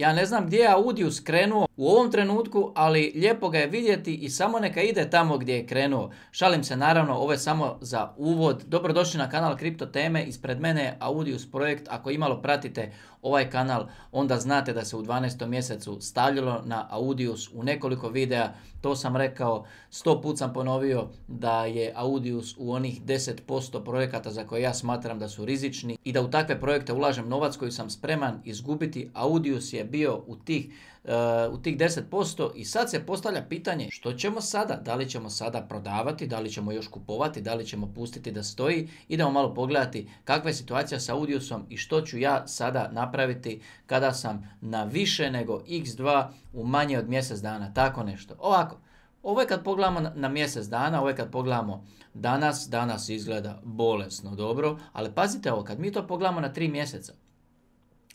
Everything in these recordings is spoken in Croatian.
Ja ne znam gdje je Audiju skrenuo u ovom trenutku, ali lijepo ga je vidjeti i samo neka ide tamo gdje je krenuo. Šalim se naravno, ovo je samo za uvod. Dobrodošli na kanal Kripto Teme, ispred mene je Audius projekt. Ako imalo pratite ovaj kanal, onda znate da se u 12. mjesecu stavljalo na Audius u nekoliko videa. To sam rekao, sto put sam ponovio da je Audius u onih 10% projekata za koje ja smatram da su rizični i da u takve projekte ulažem novac koji sam spreman izgubiti. Audius je bio u tih, e, u tih 10% i sad se postavlja pitanje što ćemo sada, da li ćemo sada prodavati, da li ćemo još kupovati, da li ćemo pustiti da stoji. Idemo malo pogledati kakva je situacija sa Audiusom i što ću ja sada napraviti kada sam na više nego x2 u manje od mjesec dana, tako nešto. Ovako, ovo je kad pogledamo na mjesec dana, ovo je kad pogledamo danas, danas izgleda bolesno dobro, ali pazite ovo, kad mi to pogledamo na tri mjeseca,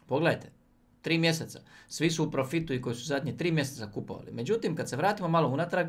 pogledajte, tri mjeseca. Svi su u profitu i koji su zadnje tri mjeseca kupovali. Međutim, kad se vratimo malo unatrag,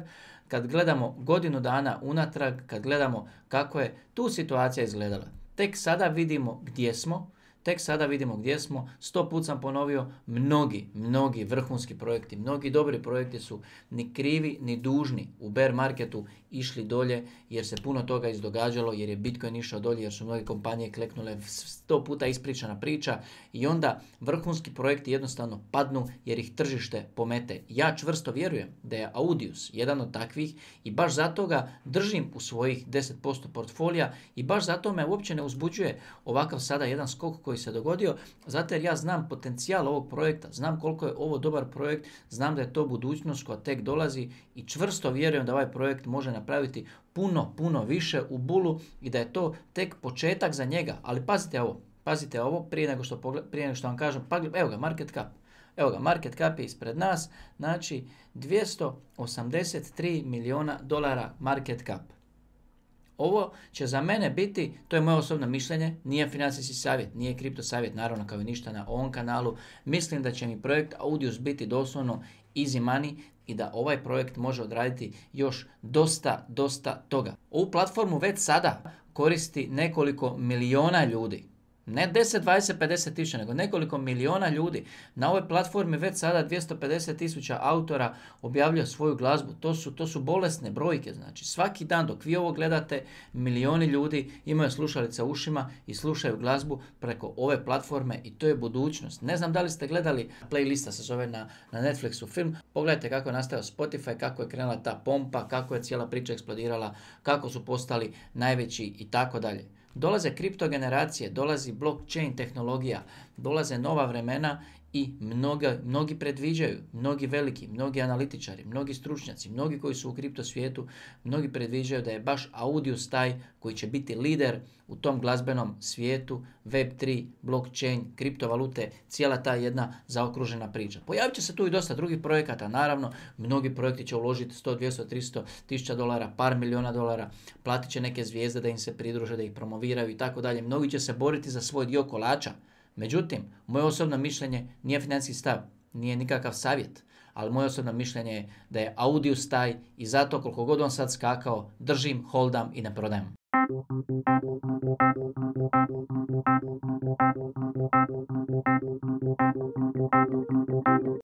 kad gledamo godinu dana unatrag, kad gledamo kako je tu situacija izgledala, tek sada vidimo gdje smo, Tek sada vidimo gdje smo. Sto put sam ponovio, mnogi, mnogi vrhunski projekti, mnogi dobri projekti su ni krivi ni dužni u bear marketu išli dolje jer se puno toga izdogađalo, jer je Bitcoin išao dolje, jer su mnoge kompanije kleknule sto puta ispričana priča i onda vrhunski projekti jednostavno padnu jer ih tržište pomete. Ja čvrsto vjerujem da je Audius jedan od takvih i baš zato ga držim u svojih 10% portfolija i baš zato me uopće ne uzbuđuje ovakav sada jedan skok koji se dogodio, zato jer ja znam potencijal ovog projekta, znam koliko je ovo dobar projekt, znam da je to budućnost koja tek dolazi i čvrsto vjerujem da ovaj projekt može napraviti puno, puno više u bulu i da je to tek početak za njega. Ali pazite ovo, pazite ovo prije nego što, pogled, prije što vam kažem, pa, evo ga market cap. Evo ga, market cap je ispred nas, znači 283 milijuna dolara market cap. Ovo će za mene biti, to je moje osobno mišljenje, nije financijski savjet, nije kripto savjet, naravno kao i ništa na ovom kanalu. Mislim da će mi projekt Audius biti doslovno easy money i da ovaj projekt može odraditi još dosta, dosta toga. Ovu platformu već sada koristi nekoliko miliona ljudi. Ne 10, 20, 50 tisuća, nego nekoliko miliona ljudi. Na ovoj platformi već sada 250 tisuća autora objavljuje svoju glazbu. To su, to su bolesne brojke. Znači, svaki dan dok vi ovo gledate, milioni ljudi imaju slušalice u ušima i slušaju glazbu preko ove platforme i to je budućnost. Ne znam da li ste gledali, playlista se zove na, na Netflixu film. Pogledajte kako je nastao Spotify, kako je krenula ta pompa, kako je cijela priča eksplodirala, kako su postali najveći i tako dalje. Dolaze kriptogeneracije, dolazi blockchain tehnologija, dolaze nova vremena i mnoga, mnogi predviđaju, mnogi veliki, mnogi analitičari, mnogi stručnjaci, mnogi koji su u kripto svijetu, mnogi predviđaju da je baš Audius taj koji će biti lider u tom glazbenom svijetu, Web3, blockchain, kriptovalute, cijela ta jedna zaokružena priča. Pojavit će se tu i dosta drugih projekata, naravno, mnogi projekti će uložiti 100, 200, 300 tisuća dolara, par miliona dolara, platit će neke zvijezde da im se pridruže, da ih promoviraju i tako dalje. Mnogi će se boriti za svoj dio kolača, Međutim, moje osobno mišljenje nije financijski stav, nije nikakav savjet, ali moje osobno mišljenje je da je Audius taj i zato koliko god on sad skakao, držim, holdam i ne prodajem.